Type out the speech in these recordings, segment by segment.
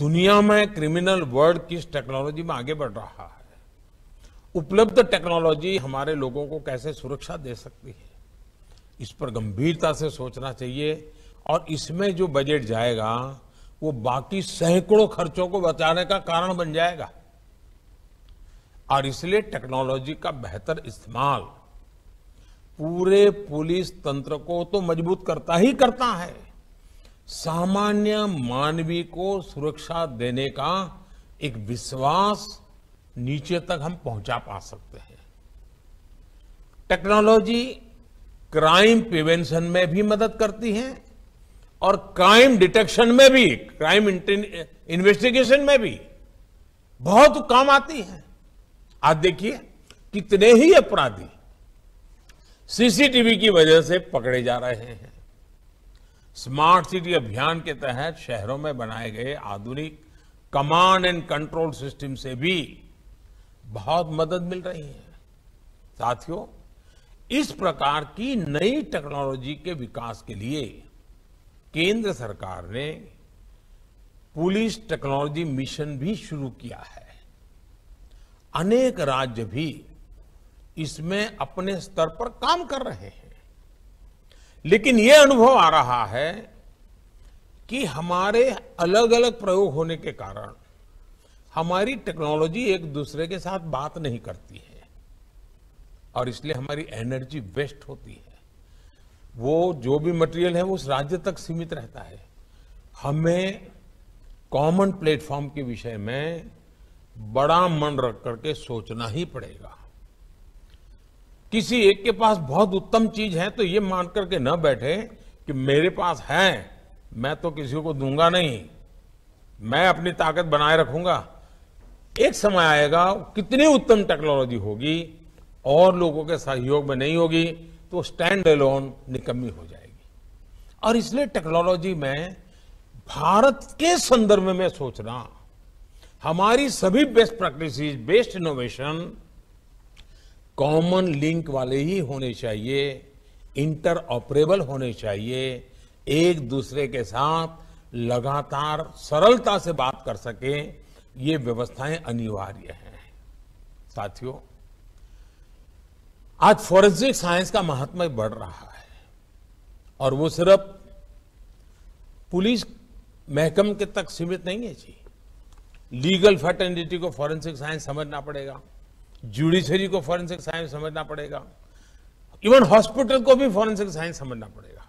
दुनिया में criminal world किस टेक्नोलॉजी में आगे बढ़ रहा है उपलब्ध टेक्नोलॉजी हमारे लोगों को कैसे सुरक्षा दे सकती है इस पर गंभीरता से सोचना चाहिए और इसमें जो बजट जाएगा वो बाकी सैकड़ों खर्चों को बचाने का कारण बन जाएगा और इसलिए टेक्नोलॉजी का बेहतर इस्तेमाल पूरे पुलिस तंत्र को तो मजबूत करता ही करता है सामान्य मानवी को सुरक्षा देने का एक विश्वास नीचे तक हम पहुंचा पा सकते हैं टेक्नोलॉजी क्राइम प्रिवेंशन में भी मदद करती है और क्राइम डिटेक्शन में भी क्राइम इन्वेस्टिगेशन में भी बहुत काम आती है आज देखिए कितने ही अपराधी सीसीटीवी की वजह से पकड़े जा रहे हैं स्मार्ट सिटी अभियान के तहत शहरों में बनाए गए आधुनिक कमांड एंड कंट्रोल सिस्टम से भी बहुत मदद मिल रही है साथियों इस प्रकार की नई टेक्नोलॉजी के विकास के लिए केंद्र सरकार ने पुलिस टेक्नोलॉजी मिशन भी शुरू किया है अनेक राज्य भी इसमें अपने स्तर पर काम कर रहे हैं लेकिन यह अनुभव आ रहा है कि हमारे अलग अलग प्रयोग होने के कारण हमारी टेक्नोलॉजी एक दूसरे के साथ बात नहीं करती है और इसलिए हमारी एनर्जी वेस्ट होती है वो जो भी मटेरियल है वो उस राज्य तक सीमित रहता है हमें कॉमन प्लेटफॉर्म के विषय में बड़ा मन रख करके सोचना ही पड़ेगा किसी एक के पास बहुत उत्तम चीज है तो ये मान करके न बैठे कि मेरे पास है मैं तो किसी को दूंगा नहीं मैं अपनी ताकत बनाए रखूंगा एक समय आएगा कितनी उत्तम टेक्नोलॉजी होगी और लोगों के सहयोग में नहीं होगी तो स्टैंड एलोन निकम्मी हो जाएगी और इसलिए टेक्नोलॉजी में भारत के संदर्भ में मैं सोचना हमारी सभी best practices best innovation common link वाले ही होने चाहिए इंटर ऑपरेबल होने चाहिए एक दूसरे के साथ लगातार सरलता से बात कर सके ये व्यवस्थाएं अनिवार्य हैं साथियों आज फॉरेंसिक साइंस का महात्मा बढ़ रहा है और वो सिर्फ पुलिस महकम के तक सीमित नहीं है जी लीगल फर्टर्निटी को फॉरेंसिक साइंस समझना पड़ेगा जुडिशरी को फॉरेंसिक साइंस समझना पड़ेगा इवन हॉस्पिटल को भी फॉरेंसिक साइंस समझना पड़ेगा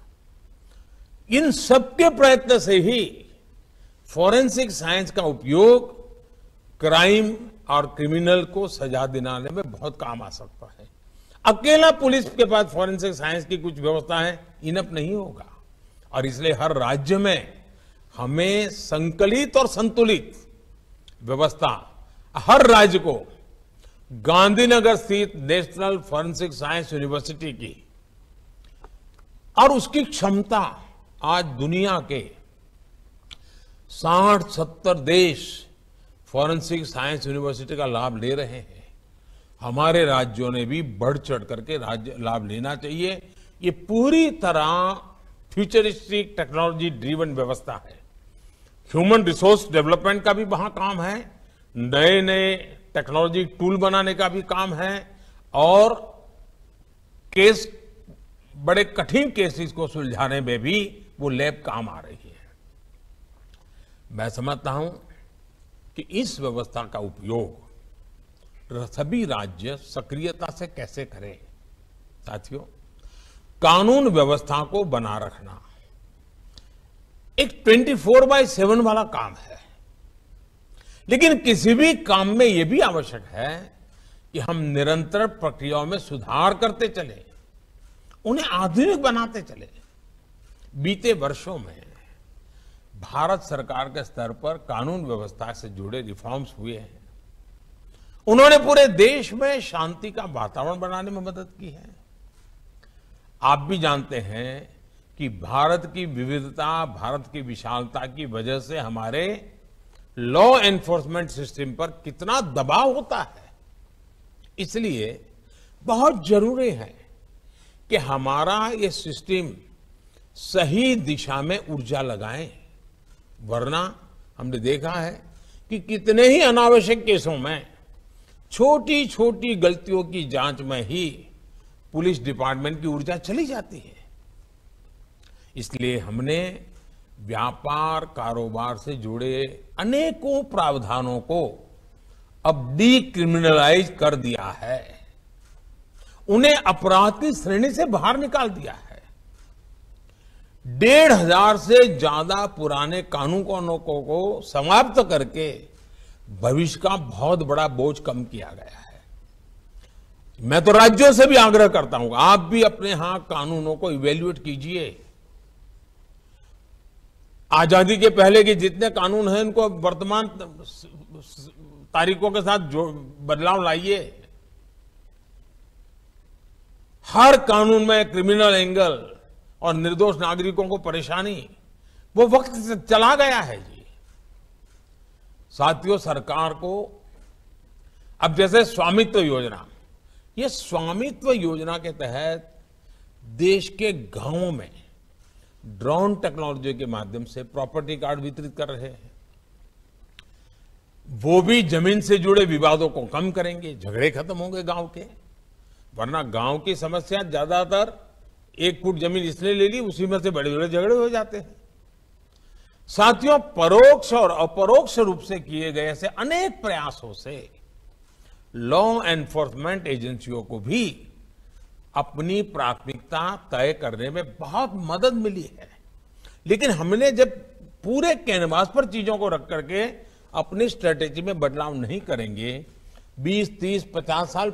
इन सबके प्रयत्न से ही फॉरेंसिक साइंस का उपयोग क्राइम और क्रिमिनल को सजा दिलाने में बहुत काम आ सकता है अकेला पुलिस के पास फॉरेंसिक साइंस की कुछ व्यवस्था है इनअप नहीं होगा और इसलिए हर राज्य में हमें संकलित और संतुलित व्यवस्था हर राज्य को गांधीनगर स्थित नेशनल फॉरेंसिक साइंस यूनिवर्सिटी की और उसकी क्षमता आज दुनिया के साठ सत्तर देश फॉरेंसिक साइंस यूनिवर्सिटी का लाभ ले रहे हैं हमारे राज्यों ने भी बढ़ चढ़ करके राज्य लाभ लेना चाहिए ये पूरी तरह फ्यूचरिस्टिक टेक्नोलॉजी ड्रीवन व्यवस्था है ह्यूमन रिसोर्स डेवलपमेंट का भी वहां काम है नए नए टेक्नोलॉजी टूल बनाने का भी काम है और केस बड़े कठिन केसेस को सुलझाने में भी वो लैब काम आ रही है मैं समझता हूं कि इस व्यवस्था का उपयोग सभी राज्य सक्रियता से कैसे करें साथियों कानून व्यवस्था को बना रखना एक 24 बाय सेवन वाला काम है लेकिन किसी भी काम में यह भी आवश्यक है कि हम निरंतर प्रक्रियाओं में सुधार करते चले उन्हें आधुनिक बनाते चले बीते वर्षों में भारत सरकार के स्तर पर कानून व्यवस्था से जुड़े रिफॉर्म्स हुए हैं उन्होंने पूरे देश में शांति का वातावरण बनाने में मदद की है आप भी जानते हैं कि भारत की विविधता भारत की विशालता की वजह से हमारे लॉ एनफोर्समेंट सिस्टम पर कितना दबाव होता है इसलिए बहुत जरूरी है कि हमारा ये सिस्टम सही दिशा में ऊर्जा लगाए वरना हमने देखा है कि कितने ही अनावश्यक केसों में छोटी छोटी गलतियों की जांच में ही पुलिस डिपार्टमेंट की ऊर्जा चली जाती है इसलिए हमने व्यापार कारोबार से जुड़े अनेकों प्रावधानों को अब डीक्रिमिनलाइज कर दिया है उन्हें अपराध की श्रेणी से बाहर निकाल दिया है डेढ़ हजार से ज्यादा पुराने कानूनों को, को समाप्त करके भविष्य का बहुत बड़ा बोझ कम किया गया है मैं तो राज्यों से भी आग्रह करता हूं आप भी अपने यहां कानूनों को इवेल्युएट कीजिए आजादी के पहले के जितने कानून हैं उनको वर्तमान तारीखों के साथ जो बदलाव लाइए हर कानून में क्रिमिनल एंगल और निर्दोष नागरिकों को परेशानी वो वक्त से चला गया है जी साथियों सरकार को अब जैसे स्वामित्व योजना ये स्वामित्व योजना के तहत देश के गांवों में ड्रोन टेक्नोलॉजी के माध्यम से प्रॉपर्टी कार्ड वितरित कर रहे हैं वो भी जमीन से जुड़े विवादों को कम करेंगे झगड़े खत्म होंगे गांव के वरना गांव की समस्या ज्यादातर एक फुट जमीन इसने ले ली उसी में से बड़े बड़े झगड़े हो जाते हैं साथियों परोक्ष और अपरोक्ष रूप से किए गए ऐसे अनेक प्रयासों से लॉ एनफोर्समेंट एजेंसियों को भी अपनी प्राथमिकता तय करने में बहुत मदद मिली है लेकिन हमने जब पूरे कैनवास पर चीजों को रख करके अपनी स्ट्रेटेजी में बदलाव नहीं करेंगे 20, 30, 50 साल